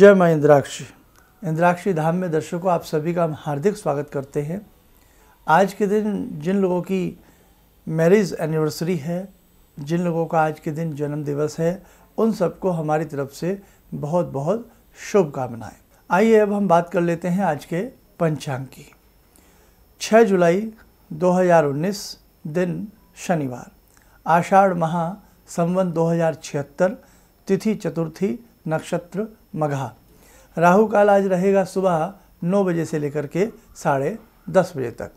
जय माँ इंद्राक्षी इंद्राक्षी धाम में दर्शकों आप सभी का हम हार्दिक स्वागत करते हैं आज के दिन जिन लोगों की मैरिज एनिवर्सरी है जिन लोगों का आज के दिन जन्म दिवस है उन सबको हमारी तरफ से बहुत बहुत शुभकामनाएं आइए अब हम बात कर लेते हैं आज के पंचांग की 6 जुलाई 2019 दिन शनिवार आषाढ़ माह संवन दो तिथि चतुर्थी नक्षत्र मघा राहु काल आज रहेगा सुबह नौ बजे से लेकर के साढ़े दस बजे तक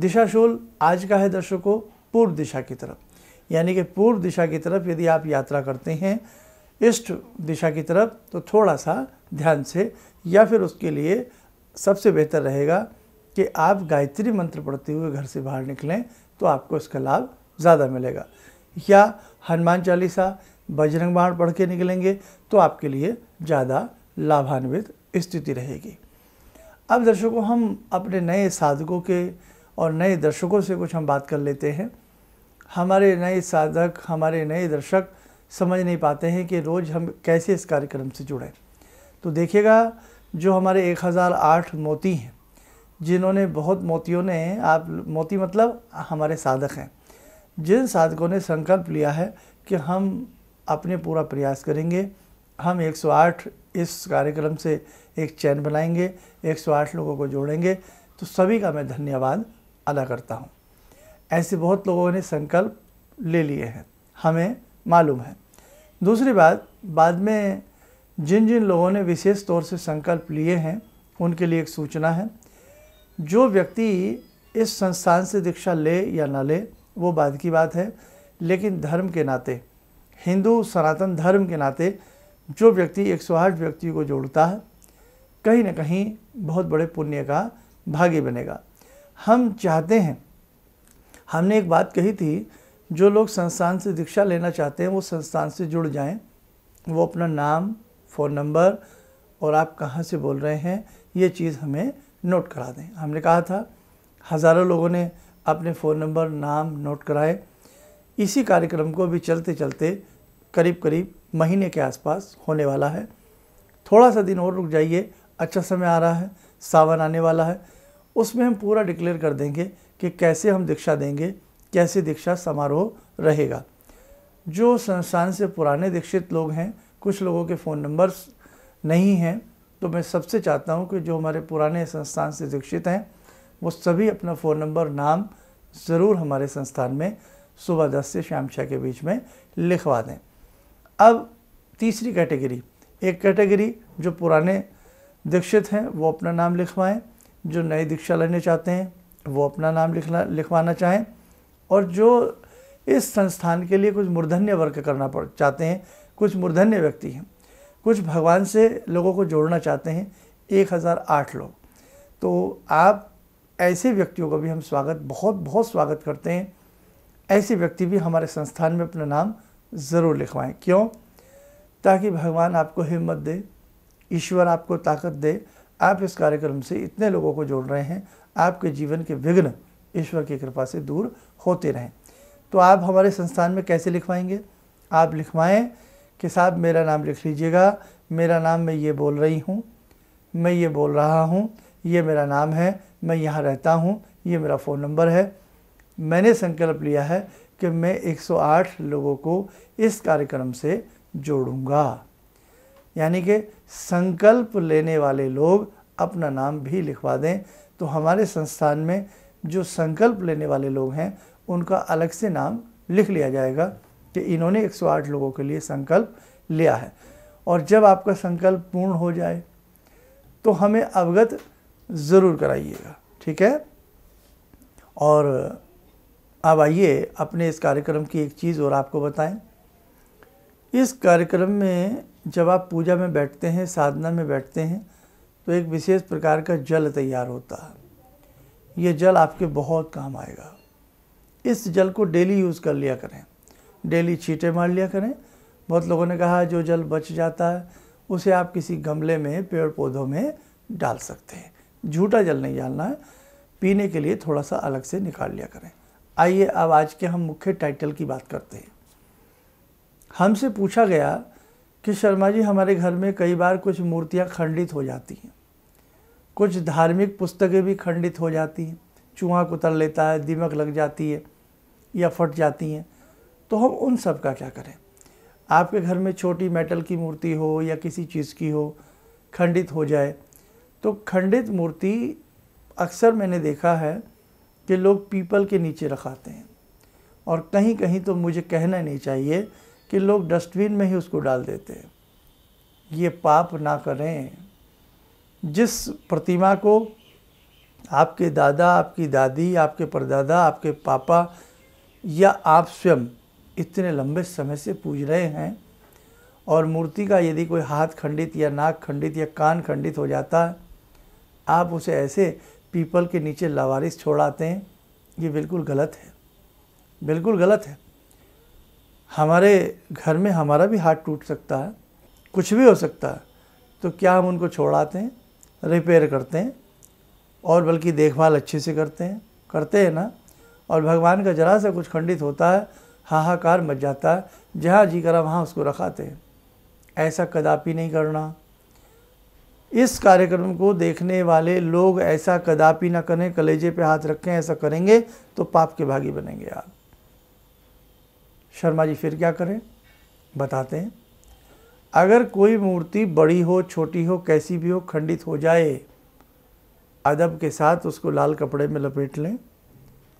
दिशाशूल आज का है दर्शकों पूर्व दिशा की तरफ यानी कि पूर्व दिशा की तरफ यदि आप यात्रा करते हैं इष्ट दिशा की तरफ तो थोड़ा सा ध्यान से या फिर उसके लिए सबसे बेहतर रहेगा कि आप गायत्री मंत्र पढ़ते हुए घर से बाहर निकलें तो आपको इसका लाभ ज़्यादा मिलेगा या हनुमान चालीसा बजरंग बाण पढ़ के निकलेंगे तो आपके लिए ज़्यादा लाभान्वित स्थिति रहेगी अब दर्शकों हम अपने नए साधकों के और नए दर्शकों से कुछ हम बात कर लेते हैं हमारे नए साधक हमारे नए दर्शक समझ नहीं पाते हैं कि रोज़ हम कैसे इस कार्यक्रम से जुड़ें तो देखिएगा जो हमारे 1008 मोती हैं जिन्होंने बहुत मोतियों ने आप मोती मतलब हमारे साधक हैं जिन साधकों ने संकल्प लिया है कि हम अपने पूरा प्रयास करेंगे हम 108 इस कार्यक्रम से एक चैन बनाएंगे 108 लोगों को जोड़ेंगे तो सभी का मैं धन्यवाद अदा करता हूँ ऐसे बहुत लोगों ने संकल्प ले लिए हैं हमें मालूम है दूसरी बात बाद में जिन जिन लोगों ने विशेष तौर से संकल्प लिए हैं उनके लिए एक सूचना है जो व्यक्ति इस संस्थान से दीक्षा ले या ना ले वो बाद की बात है लेकिन धर्म के नाते हिंदू सनातन धर्म के नाते जो व्यक्ति एक सौ आठ व्यक्तियों को जोड़ता है कहीं ना कहीं बहुत बड़े पुण्य का भागी बनेगा हम चाहते हैं हमने एक बात कही थी जो लोग संस्थान से दीक्षा लेना चाहते हैं वो संस्थान से जुड़ जाएं वो अपना नाम फ़ोन नंबर और आप कहाँ से बोल रहे हैं ये चीज़ हमें नोट करा दें हमने कहा था हज़ारों लोगों ने अपने फ़ोन नंबर नाम नोट कराए इसी कार्यक्रम को भी चलते चलते करीब करीब महीने के आसपास होने वाला है थोड़ा सा दिन और रुक जाइए अच्छा समय आ रहा है सावन आने वाला है उसमें हम पूरा डिक्लेयर कर देंगे कि कैसे हम दीक्षा देंगे कैसे दीक्षा समारोह रहेगा जो संस्थान से पुराने दीक्षित लोग हैं कुछ लोगों के फ़ोन नंबर्स नहीं हैं तो मैं सबसे चाहता हूं कि जो हमारे पुराने संस्थान से दीक्षित हैं वो सभी अपना फ़ोन नंबर नाम ज़रूर हमारे संस्थान में सुबह दस से शाम छः के बीच में लिखवा दें अब तीसरी कैटेगरी एक कैटेगरी जो पुराने दीक्षित हैं वो अपना नाम लिखवाएं जो नई दीक्षा लेने चाहते हैं वो अपना नाम लिखना लिखवाना चाहें और जो इस संस्थान के लिए कुछ मूर्धन्य वर्क करना पड़ चाहते हैं कुछ मूर्धन्य व्यक्ति हैं कुछ भगवान से लोगों को जोड़ना चाहते हैं एक हज़ार आठ लोग तो आप ऐसे व्यक्तियों का भी हम स्वागत बहुत बहुत स्वागत करते हैं ऐसे व्यक्ति भी हमारे संस्थान में अपना नाम ज़रूर लिखवाएं क्यों ताकि भगवान आपको हिम्मत दे ईश्वर आपको ताकत दे आप इस कार्यक्रम से इतने लोगों को जोड़ रहे हैं आपके जीवन के विघ्न ईश्वर की कृपा से दूर होते रहें तो आप हमारे संस्थान में कैसे लिखवाएंगे आप लिखवाएं कि साहब मेरा नाम लिख लीजिएगा मेरा नाम मैं ये बोल रही हूँ मैं ये बोल रहा हूँ ये मेरा नाम है मैं यहाँ रहता हूँ ये मेरा फ़ोन नंबर है मैंने संकल्प लिया है कि मैं 108 लोगों को इस कार्यक्रम से जोड़ूंगा यानी कि संकल्प लेने वाले लोग अपना नाम भी लिखवा दें तो हमारे संस्थान में जो संकल्प लेने वाले लोग हैं उनका अलग से नाम लिख लिया जाएगा कि इन्होंने 108 लोगों के लिए संकल्प लिया है और जब आपका संकल्प पूर्ण हो जाए तो हमें अवगत ज़रूर कराइएगा ठीक है और अब आइए अपने इस कार्यक्रम की एक चीज़ और आपको बताएं इस कार्यक्रम में जब आप पूजा में बैठते हैं साधना में बैठते हैं तो एक विशेष प्रकार का जल तैयार होता है ये जल आपके बहुत काम आएगा इस जल को डेली यूज़ कर लिया करें डेली छींटे मार लिया करें बहुत लोगों ने कहा जो जल बच जाता है उसे आप किसी गमले में पेड़ पौधों में डाल सकते हैं झूठा जल नहीं डालना है पीने के लिए थोड़ा सा अलग से निकाल लिया करें आइए अब आज के हम मुख्य टाइटल की बात करते हैं हमसे पूछा गया कि शर्मा जी हमारे घर में कई बार कुछ मूर्तियाँ खंडित हो जाती हैं कुछ धार्मिक पुस्तकें भी खंडित हो जाती हैं चूहा कुतर लेता है दीमक लग जाती है या फट जाती हैं तो हम उन सब का क्या करें आपके घर में छोटी मेटल की मूर्ति हो या किसी चीज़ की हो खंडित हो जाए तो खंडित मूर्ति अक्सर मैंने देखा है कि लोग पीपल के नीचे रखाते हैं और कहीं कहीं तो मुझे कहना नहीं चाहिए कि लोग डस्टबिन में ही उसको डाल देते हैं ये पाप ना करें जिस प्रतिमा को आपके दादा आपकी दादी आपके परदादा आपके पापा या आप स्वयं इतने लंबे समय से पूज रहे हैं और मूर्ति का यदि कोई हाथ खंडित या नाक खंडित या कान खंडित हो जाता है आप उसे ऐसे पीपल के नीचे लावारिस छोड़ आते हैं ये बिल्कुल गलत है बिल्कुल गलत है हमारे घर में हमारा भी हाथ टूट सकता है कुछ भी हो सकता है तो क्या हम उनको छोड़ाते हैं रिपेयर करते हैं और बल्कि देखभाल अच्छे से करते हैं करते हैं ना और भगवान का जरा सा कुछ खंडित होता है हाहाकार मच जाता है जहाँ जी करा वहाँ उसको रखाते हैं ऐसा कदापि नहीं करना इस कार्यक्रम को देखने वाले लोग ऐसा कदापि ना करें कलेजे पे हाथ रखें ऐसा करेंगे तो पाप के भागी बनेंगे आप शर्मा जी फिर क्या करें बताते हैं अगर कोई मूर्ति बड़ी हो छोटी हो कैसी भी हो खंडित हो जाए अदब के साथ उसको लाल कपड़े में लपेट लें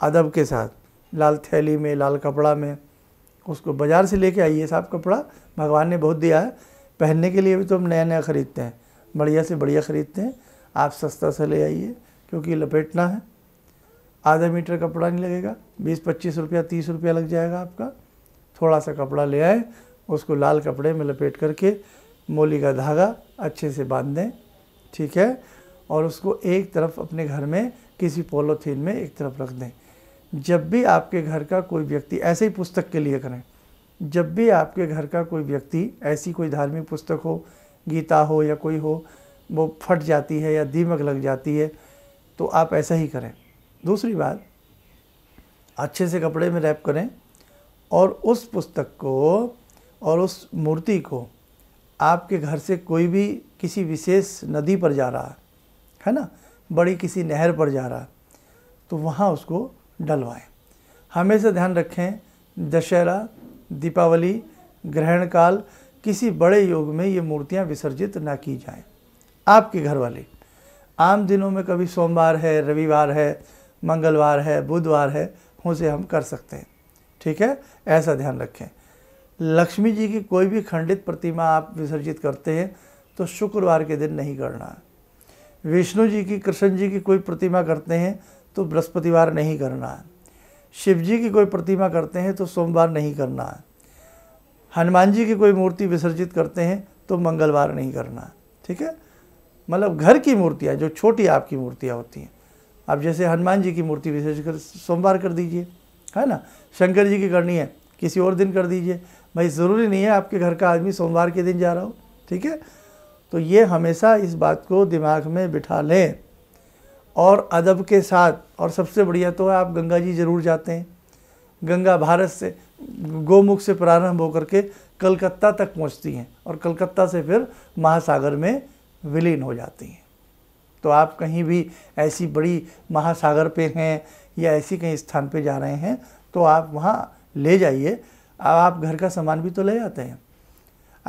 अदब के साथ लाल थैली में लाल कपड़ा में उसको बाज़ार से लेके आइए साहब कपड़ा भगवान ने बहुत दिया है पहनने के लिए भी तो हम नया नया ख़रीदते हैं बढ़िया से बढ़िया ख़रीदते हैं आप सस्ता से ले आइए क्योंकि लपेटना है आधा मीटर कपड़ा नहीं लगेगा बीस पच्चीस रुपया तीस रुपया लग जाएगा आपका थोड़ा सा कपड़ा ले आए उसको लाल कपड़े में लपेट करके मोली का धागा अच्छे से बांध दें ठीक है और उसको एक तरफ अपने घर में किसी पोलोथीन में एक तरफ रख दें जब भी आपके घर का कोई व्यक्ति ऐसे ही पुस्तक के लिए करें जब भी आपके घर का कोई व्यक्ति ऐसी कोई धार्मिक पुस्तक हो गीता हो या कोई हो वो फट जाती है या दीमक लग जाती है तो आप ऐसा ही करें दूसरी बात अच्छे से कपड़े में रैप करें और उस पुस्तक को और उस मूर्ति को आपके घर से कोई भी किसी विशेष नदी पर जा रहा है है ना बड़ी किसी नहर पर जा रहा है तो वहाँ उसको डलवाएं हमेशा ध्यान रखें दशहरा दीपावली ग्रहण काल किसी बड़े योग में ये मूर्तियाँ विसर्जित ना की जाएं आपके घर वाले आम दिनों में कभी सोमवार है रविवार है मंगलवार है बुधवार है उसे हम कर सकते हैं ठीक है ऐसा ध्यान रखें लक्ष्मी जी की कोई भी खंडित प्रतिमा आप विसर्जित करते हैं तो शुक्रवार के दिन नहीं करना विष्णु जी की कृष्ण जी की कोई प्रतिमा करते हैं तो बृहस्पतिवार नहीं करना शिव जी की कोई प्रतिमा करते हैं तो सोमवार नहीं करना है हनुमान जी की कोई मूर्ति विसर्जित करते हैं तो मंगलवार नहीं करना ठीक है मतलब घर की मूर्तियाँ जो छोटी आपकी मूर्तियाँ होती हैं आप जैसे हनुमान जी की मूर्ति विसर्जित कर सोमवार कर दीजिए है ना शंकर जी की करनी है किसी और दिन कर दीजिए भाई ज़रूरी नहीं है आपके घर का आदमी सोमवार के दिन जा रहा हो ठीक है तो ये हमेशा इस बात को दिमाग में बिठा लें और अदब के साथ और सबसे बढ़िया तो है आप गंगा जी ज़रूर जाते हैं गंगा भारत से गोमुख से प्रारंभ होकर के कलकत्ता तक पहुंचती हैं और कलकत्ता से फिर महासागर में विलीन हो जाती हैं तो आप कहीं भी ऐसी बड़ी महासागर पे हैं या ऐसी कहीं स्थान पे जा रहे हैं तो आप वहाँ ले जाइए आप घर का सामान भी तो ले जाते हैं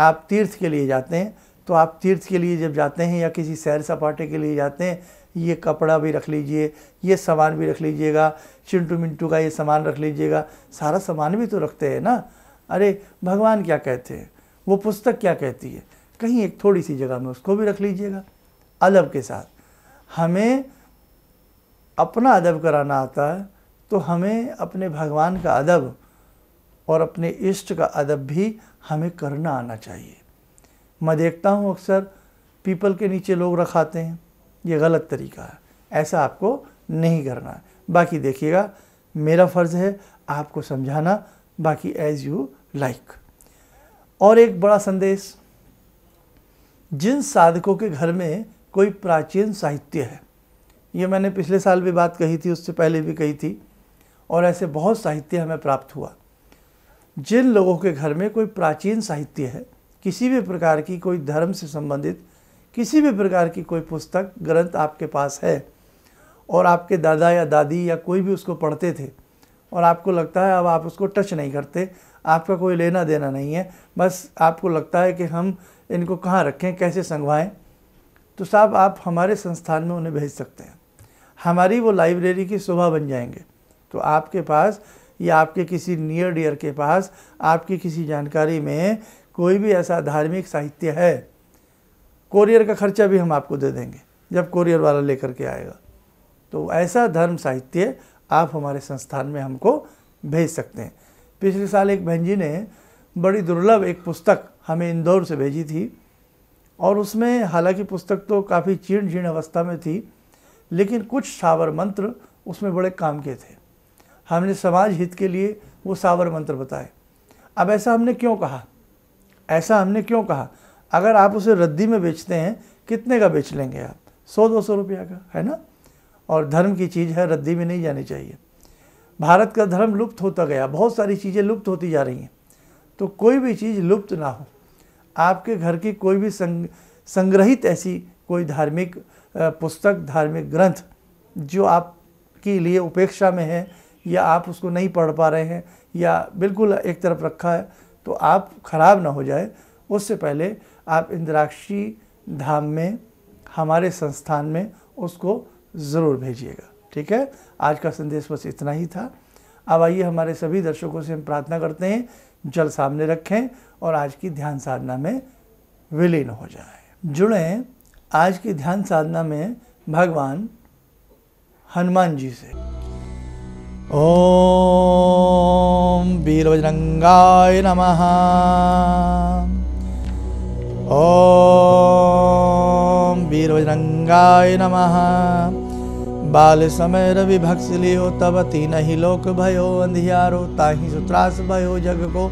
आप तीर्थ के लिए जाते हैं तो आप तीर्थ के लिए जब जाते हैं या किसी सैर सपाटे के लिए जाते हैं ये कपड़ा भी रख लीजिए ये सामान भी रख लीजिएगा चिंटू मिंटू का ये सामान रख लीजिएगा सारा सामान भी तो रखते हैं ना अरे भगवान क्या कहते हैं वो पुस्तक क्या कहती है कहीं एक थोड़ी सी जगह में उसको भी रख लीजिएगा अदब के साथ हमें अपना अदब कराना आता है तो हमें अपने भगवान का अदब और अपने इष्ट का अदब भी हमें करना आना चाहिए मैं देखता हूँ अक्सर पीपल के नीचे लोग रखाते हैं ये गलत तरीका है ऐसा आपको नहीं करना है बाकी देखिएगा मेरा फ़र्ज़ है आपको समझाना बाकी एज़ यू लाइक और एक बड़ा संदेश जिन साधकों के घर में कोई प्राचीन साहित्य है ये मैंने पिछले साल भी बात कही थी उससे पहले भी कही थी और ऐसे बहुत साहित्य हमें प्राप्त हुआ जिन लोगों के घर में कोई प्राचीन साहित्य है किसी भी प्रकार की कोई धर्म से संबंधित किसी भी प्रकार की कोई पुस्तक ग्रंथ आपके पास है और आपके दादा या दादी या कोई भी उसको पढ़ते थे और आपको लगता है अब आप उसको टच नहीं करते आपका कोई लेना देना नहीं है बस आपको लगता है कि हम इनको कहाँ रखें कैसे संगवाएं तो साहब आप हमारे संस्थान में उन्हें भेज सकते हैं हमारी वो लाइब्रेरी की शोभा बन जाएंगे तो आपके पास या आपके किसी नियर डियर के पास आपकी किसी जानकारी में कोई भी ऐसा धार्मिक साहित्य है कोरियर का खर्चा भी हम आपको दे देंगे जब कोरियर वाला लेकर के आएगा तो ऐसा धर्म साहित्य आप हमारे संस्थान में हमको भेज सकते हैं पिछले साल एक बहन जी ने बड़ी दुर्लभ एक पुस्तक हमें इंदौर से भेजी थी और उसमें हालांकि पुस्तक तो काफ़ी चीर्ण चीर्ण अवस्था में थी लेकिन कुछ सावर मंत्र उसमें बड़े काम के थे हमने समाज हित के लिए वो सावर मंत्र बताए अब ऐसा हमने क्यों कहा ऐसा हमने क्यों कहा अगर आप उसे रद्दी में बेचते हैं कितने का बेच लेंगे आप सौ दो सौ रुपया का है ना और धर्म की चीज़ है रद्दी में नहीं जानी चाहिए भारत का धर्म लुप्त होता गया बहुत सारी चीज़ें लुप्त होती जा रही हैं तो कोई भी चीज़ लुप्त ना हो आपके घर की कोई भी संग, संग्रहित ऐसी कोई धार्मिक पुस्तक धार्मिक ग्रंथ जो आपके लिए उपेक्षा में है या आप उसको नहीं पढ़ पा रहे हैं या बिल्कुल एक तरफ रखा है तो आप ख़राब ना हो जाए उससे पहले आप इंद्राक्षी धाम में हमारे संस्थान में उसको ज़रूर भेजिएगा ठीक है आज का संदेश बस इतना ही था अब आइए हमारे सभी दर्शकों से हम प्रार्थना करते हैं जल सामने रखें और आज की ध्यान साधना में विलीन हो जाए जुड़ें आज की ध्यान साधना में भगवान हनुमान जी से ॐ नम नमः ॐ वीरवज्रङ्गाय नमः बाल समय रवि भक्स लियो तब तीन ही लोक भयो अंधियारो ताही सुत्रास भयो जग को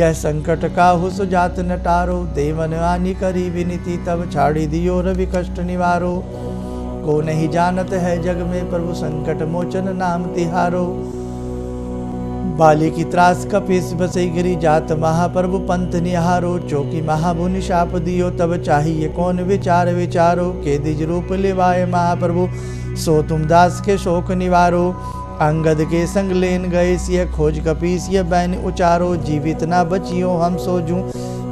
यह संकट का हुस सुजात नटारो देवन आनी करी विनीति तब छाड़ी दियो रवि कष्ट निवारो को नहीं जानत है जग में प्रभु संकट मोचन नाम तिहारो बाली की त्रास कपिस बसई गिरी जात महाप्रभु पंथ निहारो चौकी महाभुनि शाप दियो तब चाहिए कौन विचार विचारो के दिज रूप लिवाए महाप्रभु सो तुम दास के शोक निवारो अंगद के संग लेन गए सिय खोज कपीस ये बैन उचारो जीवित ना बचियो हम सोजू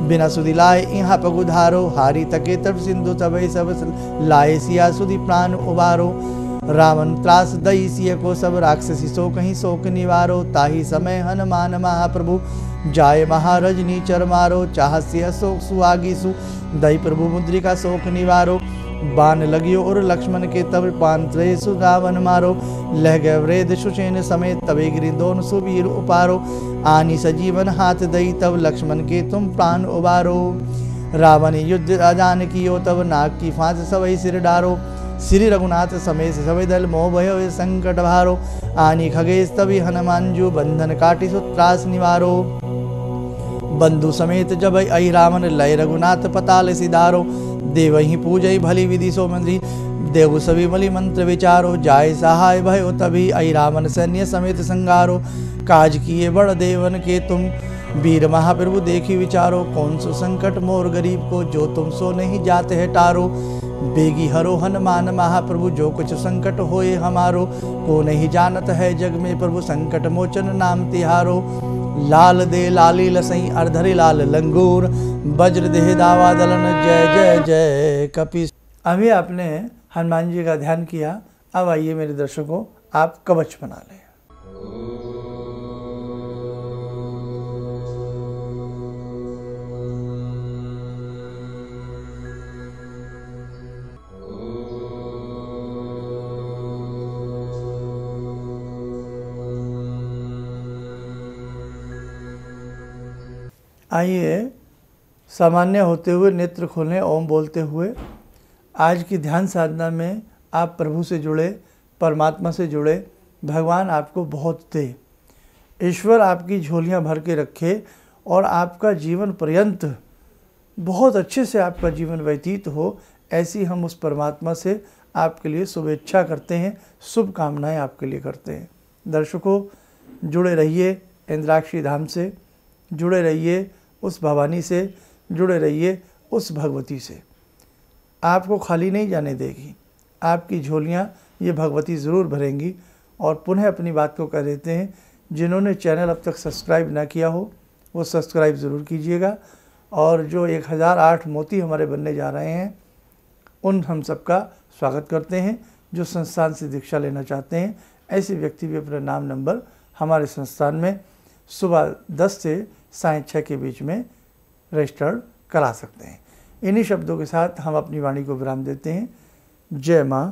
बिना सुधि लाए इहा पग उधारो हारी तके तब सिंधु तबे सब लाए सिया सुधि प्राण उबारो रावण त्रास दई सिय को सब राक्षसी सो कहीं शोक निवारो ताही समय हनुमान महाप्रभु जाय महारजनी चर मारो चाह सिय शोक सुआगी सु दई प्रभु मुद्रिका शोक निवारो बान लगियो और लक्ष्मण के तब पांत्रे सुगावन मारो लह गवरेद सुचैन समेत तबे गिरी दोन सुवीर उपारो आनी सजीवन हाथ दई तब लक्ष्मण के तुम प्राण उबारो रावण युद्ध अजान कियो तब नाग की फांस सवई सिर डारो श्री रघुनाथ समेत सवे दल मोह भय संकट भारो आनी खगेश तभी हनुमान जो बंधन काटी सुत्रास निवारो बंधु समेत जब अहि रावण लय रघुनाथ पताल सिदारो देव ही पूजई भली विधि सो मंत्री देव सभी भली मंत्र विचारो जाय सहाय भयो तभी ऐ रावण सैन्य समेत संगारो काज किए बड़ देवन के तुम वीर महाप्रभु देखी विचारो कौन सो संकट मोर गरीब को जो तुम सो नहीं जाते है टारो बेगी हरो हनुमान महाप्रभु जो कुछ संकट होए हमारो को नहीं जानत है जग में प्रभु संकट मोचन नाम तिहारो लाल दे लाली लसई अर्धरी लाल लंगूर वज्र देह दावा दलन जय जय जय कपि अभी आपने हनुमान जी का ध्यान किया अब आइए मेरे दर्शकों आप कवच बना लें आइए सामान्य होते हुए नेत्र खोलें ओम बोलते हुए आज की ध्यान साधना में आप प्रभु से जुड़े परमात्मा से जुड़े भगवान आपको बहुत दे ईश्वर आपकी झोलियाँ भर के रखे और आपका जीवन पर्यंत बहुत अच्छे से आपका जीवन व्यतीत हो ऐसी हम उस परमात्मा से आपके लिए शुभेच्छा करते हैं शुभकामनाएँ आपके लिए करते हैं दर्शकों जुड़े रहिए इंद्राक्षी धाम से जुड़े रहिए उस भवानी से जुड़े रहिए उस भगवती से आपको खाली नहीं जाने देगी आपकी झोलियाँ ये भगवती ज़रूर भरेंगी और पुनः अपनी बात को कह देते हैं जिन्होंने चैनल अब तक सब्सक्राइब ना किया हो वो सब्सक्राइब ज़रूर कीजिएगा और जो एक हज़ार आठ मोती हमारे बनने जा रहे हैं उन हम सबका स्वागत करते हैं जो संस्थान से दीक्षा लेना चाहते हैं ऐसे व्यक्ति भी अपना नाम नंबर हमारे संस्थान में सुबह दस से साय छः के बीच में रजिस्टर्ड करा सकते हैं इन्हीं शब्दों के साथ हम अपनी वाणी को विराम देते हैं जय माँ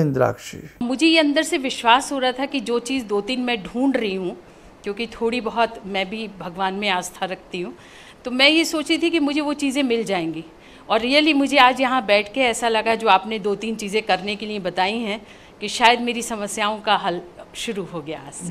इंद्राक्षी मुझे ये अंदर से विश्वास हो रहा था कि जो चीज़ दो तीन मैं ढूंढ रही हूँ क्योंकि थोड़ी बहुत मैं भी भगवान में आस्था रखती हूँ तो मैं ये सोची थी कि मुझे वो चीज़ें मिल जाएंगी और रियली मुझे आज यहाँ बैठ के ऐसा लगा जो आपने दो तीन चीज़ें करने के लिए बताई हैं कि शायद मेरी समस्याओं का हल शुरू हो गया आज से